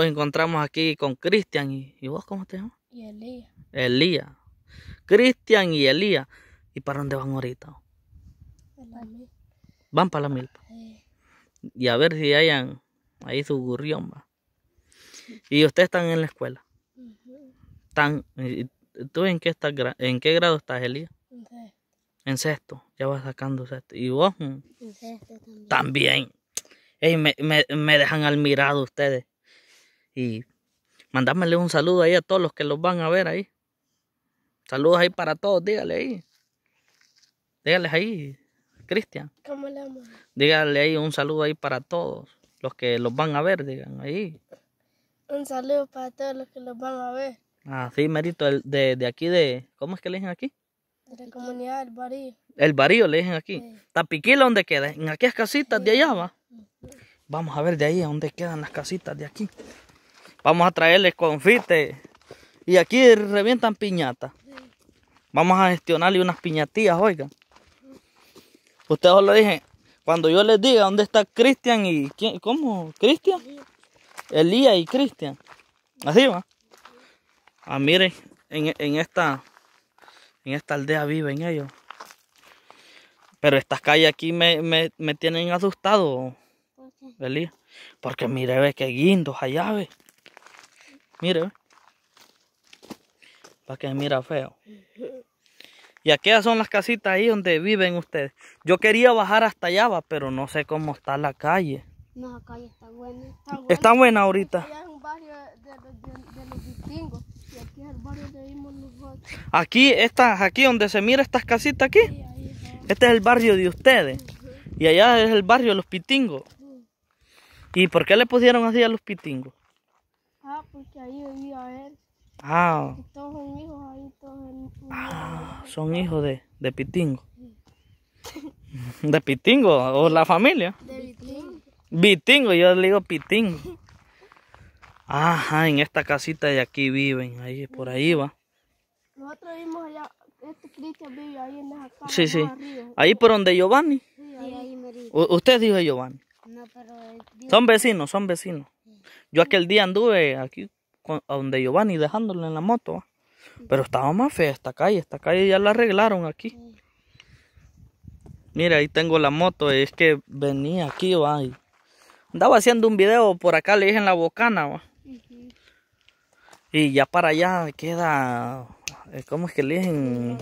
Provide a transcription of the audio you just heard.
Nos encontramos aquí con Cristian y, vos, ¿cómo te llamas? Y Elías. Elías. Cristian y Elías. ¿Y para dónde van ahorita? Van para la milpa. Y a ver si hayan ahí su gurrión. Y ustedes están en la escuela. están, eh, eh, ¿Tú en qué, estás, en qué grado estás, Elías? En sexto. En sexto. Ya vas sacando sexto. ¿Y vos? En sexto también. También. me, me dejan al mirado ustedes. Y mandámele un saludo ahí a todos los que los van a ver ahí. Saludos ahí para todos, dígale ahí. Dígales ahí, Cristian. ¿Cómo le Dígale ahí un saludo ahí para todos los que los van a ver, digan ahí. Un saludo para todos los que los van a ver. Ah, sí, Merito, de, de aquí de... ¿Cómo es que le dicen aquí? De la comunidad del Barío. El Barío le dicen aquí. Sí. Tapiquila, ¿dónde queda? En aquellas casitas de allá, va. Vamos a ver de ahí, a ¿dónde quedan las casitas de aquí? Vamos a traerles confites. Y aquí revientan piñatas. Vamos a gestionarle unas piñatillas, oigan. Ustedes os lo dije. Cuando yo les diga dónde está Cristian y... ¿Cómo? ¿Cristian? Elías y Cristian. Así va. Ah, miren, en, esta, en esta aldea viven ellos. Pero estas calles aquí me, tienen asustado, Elías. Porque mire, ve que guindos hay ve. Mire. Para que mira feo. Y aquellas son las casitas ahí donde viven ustedes. Yo quería bajar hasta allá, pero no sé cómo está la calle. No, la calle está buena. Está buena, ahorita. es un barrio de, los Y aquí es el barrio Aquí, donde se mira estas casitas aquí. este es el barrio de ustedes. Y allá es el barrio de los pitingos. ¿Y por qué le pusieron así a los pitingos? Ah, porque ahí vivía él. Ah. todos son hijos ahí, todos Ah, de son hijos de, Pitingo. ¿De Pitingo? ¿O la familia? De Pitingo. Pitingo, yo le digo Pitingo. Ajá, en esta casita de aquí viven, ahí por ahí va. Nosotros vimos allá, este Cristian vive ahí en la casa. Sí, sí. Ahí por donde Giovanni. Sí, ahí, Usted dijo Giovanni. No, pero. Son vecinos, son vecinos. Yo aquel día anduve aquí a donde Giovanni dejándole en la moto. Pero estaba más fea esta calle. Esta calle ya la arreglaron aquí. Mira, ahí tengo la moto. Es que venía aquí, va. andaba haciendo un video por acá, le dije en la bocana, Y ya para allá queda. Eh, ¿Cómo es que le dicen?